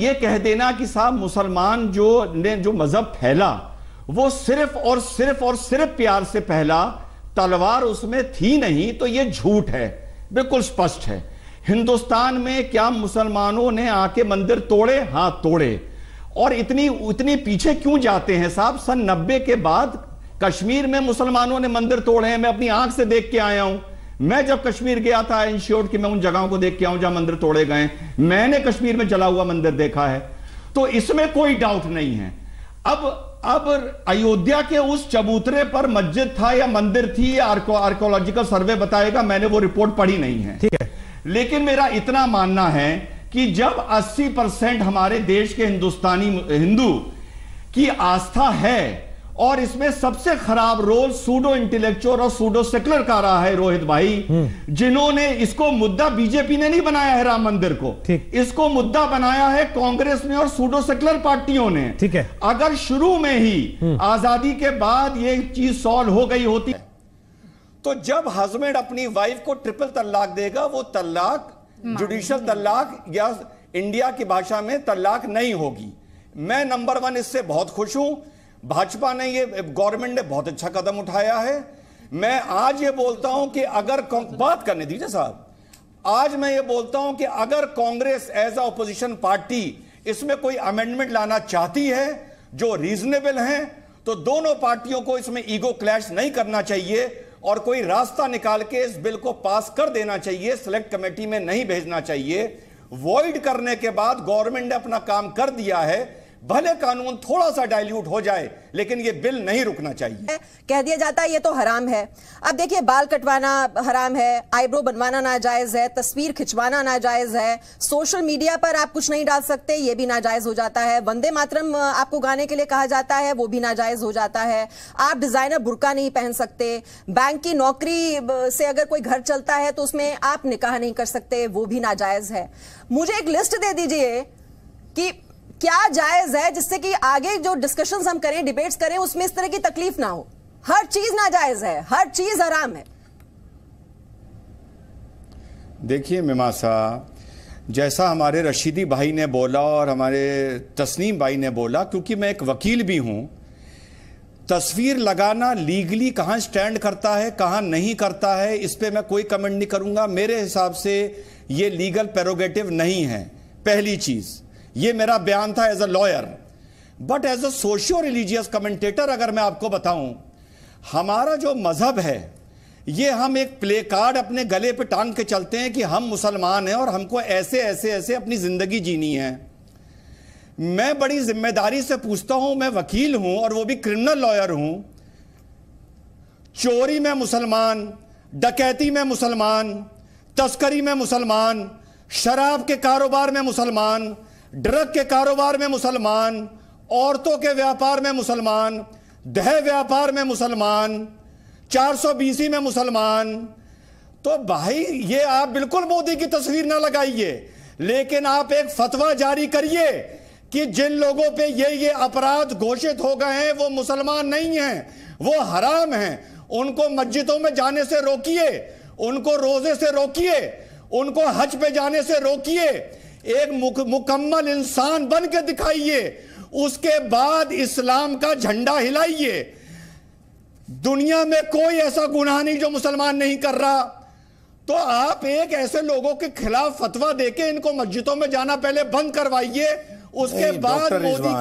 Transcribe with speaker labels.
Speaker 1: ये कह देना कि साहब मुसलमान जो ने जो मजहब फैला वो सिर्फ और सिर्फ और सिर्फ प्यार से फैला तलवार उसमें थी नहीं तो ये झूठ है बिल्कुल स्पष्ट है हिंदुस्तान में क्या मुसलमानों ने आके मंदिर तोड़े हाँ तोड़े और इतनी इतनी पीछे क्यों जाते हैं साहब सन नब्बे के बाद कश्मीर में मुसलमानों ने मंदिर तोड़े हैं मैं अपनी आंख से देख के आया हूं मैं जब कश्मीर गया था इंश्योर कि मैं उन जगहों को देख के आऊं जहां मंदिर तोड़े गए मैंने कश्मीर में जला हुआ मंदिर देखा है तो इसमें कोई डाउट नहीं है अब अब अयोध्या के उस चबूतरे पर मस्जिद था या मंदिर थी या आर्को, आर्कोलॉजिकल सर्वे बताएगा मैंने वो रिपोर्ट पढ़ी नहीं है ठीक है लेकिन मेरा इतना मानना है कि जब 80 परसेंट हमारे देश के हिंदुस्तानी हिंदू की आस्था है और इसमें सबसे खराब रोल सूडो इंटेलेक्चुअल और सूडो सेकुलर का रहा है रोहित भाई हम्म। जिन्होंने इसको मुद्दा बीजेपी ने नहीं बनाया है राम मंदिर को इसको मुद्दा बनाया है कांग्रेस ने और सूडो सेकुलर पार्टियों ने ठीक है अगर शुरू में ही हम्म। आजादी के बाद ये चीज सॉल्व हो गई होती तो जब हस्बैंड अपनी वाइफ को ट्रिपल तलाक देगा वो तलाक जुडिशल तलाक या इंडिया की भाषा में तलाक नहीं होगी मैं नंबर वन इससे बहुत खुश हूं भाजपा ने ये गवर्नमेंट ने बहुत अच्छा कदम उठाया है मैं आज ये बोलता हूं कि अगर बात करने दीजिए साहब आज मैं ये बोलता हूं कि अगर Congress as a opposition party इसमें कोई अमेंडमेंट लाना चाहती है जो रीजनेबल हैं तो दोनों पार्टियों को इसमें ईगो क्लैश नहीं करना चाहिए और कोई रास्ता निकाल के इस बिल को पास कर देना चाहिए सिलेक्ट कमेटी में नहीं भेजना चाहिए वॉइड करने के बाद गवर्नमेंट ने अपना काम कर दिया है भले कानून थोड़ा सा डाइल्यूट हो जाए लेकिन ये बिल नहीं रुकना चाहिए
Speaker 2: कह दिया जाता है ये तो हराम है अब देखिए बाल कटवाना हराम है आईब्रो बनवाना नाजायज है तस्वीर खिंचवाना नाजायज है सोशल मीडिया पर आप कुछ नहीं डाल सकते ये भी नाजायज हो जाता है वंदे मातरम आपको गाने के लिए कहा जाता है वो भी नाजायज हो जाता है आप डिजाइनर बुरका नहीं पहन सकते बैंक की नौकरी से अगर कोई घर चलता है तो उसमें आप निकाह नहीं कर सकते वो भी नाजायज है मुझे एक लिस्ट दे दीजिए कि क्या जायज है जिससे कि आगे जो डिस्कशंस हम करें डिबेट्स करें उसमें इस तरह की तकलीफ ना हो हर चीज नाजायज है हर चीज आराम है
Speaker 1: देखिए मिमासा जैसा हमारे रशीदी भाई ने बोला और हमारे तस्नीम भाई ने बोला क्योंकि मैं एक वकील भी हूं तस्वीर लगाना लीगली कहाँ स्टैंड करता है कहाँ नहीं करता है इस पर मैं कोई कमेंट नहीं करूँगा मेरे हिसाब से ये लीगल पैरोगेटिव नहीं है पहली चीज़ ये मेरा बयान था as a lawyer but as a socio religious commentator अगर मैं आपको बताऊं हमारा जो मजहब है ये हम एक प्ले कार्ड अपने गले पे टांग के चलते हैं कि हम मुसलमान हैं और हमको ऐसे ऐसे ऐसे अपनी ज़िंदगी जीनी है मैं बड़ी जिम्मेदारी से पूछता हूं मैं वकील हूं और वो भी क्रिमिनल लॉयर हूं चोरी में मुसलमान डकैती में मुसलमान तस्करी में मुसलमान शराब के कारोबार में मुसलमान ड्रग के कारोबार में मुसलमान औरतों के व्यापार में मुसलमान दह व्यापार में मुसलमान सौ बीसी में मुसलमान तो भाई ये आप बिल्कुल मोदी की तस्वीर ना लगाइए लेकिन आप एक फतवा जारी करिए कि जिन लोगों पे ये ये अपराध घोषित हो गए हैं वो मुसलमान नहीं हैं वो हराम हैं उनको मस्जिदों में जाने से रोकिए उनको रोजे से रोकिए उनको हज पे जाने से रोकिए एक मुकम्मल इंसान बन के दिखाइए उसके बाद इस्लाम का झंडा हिलाइए दुनिया में कोई ऐसा गुनाह नहीं जो मुसलमान नहीं कर रहा तो आप एक ऐसे लोगों के खिलाफ फतवा देके इनको मस्जिदों में जाना पहले बंद करवाइए उसके बाद मोदी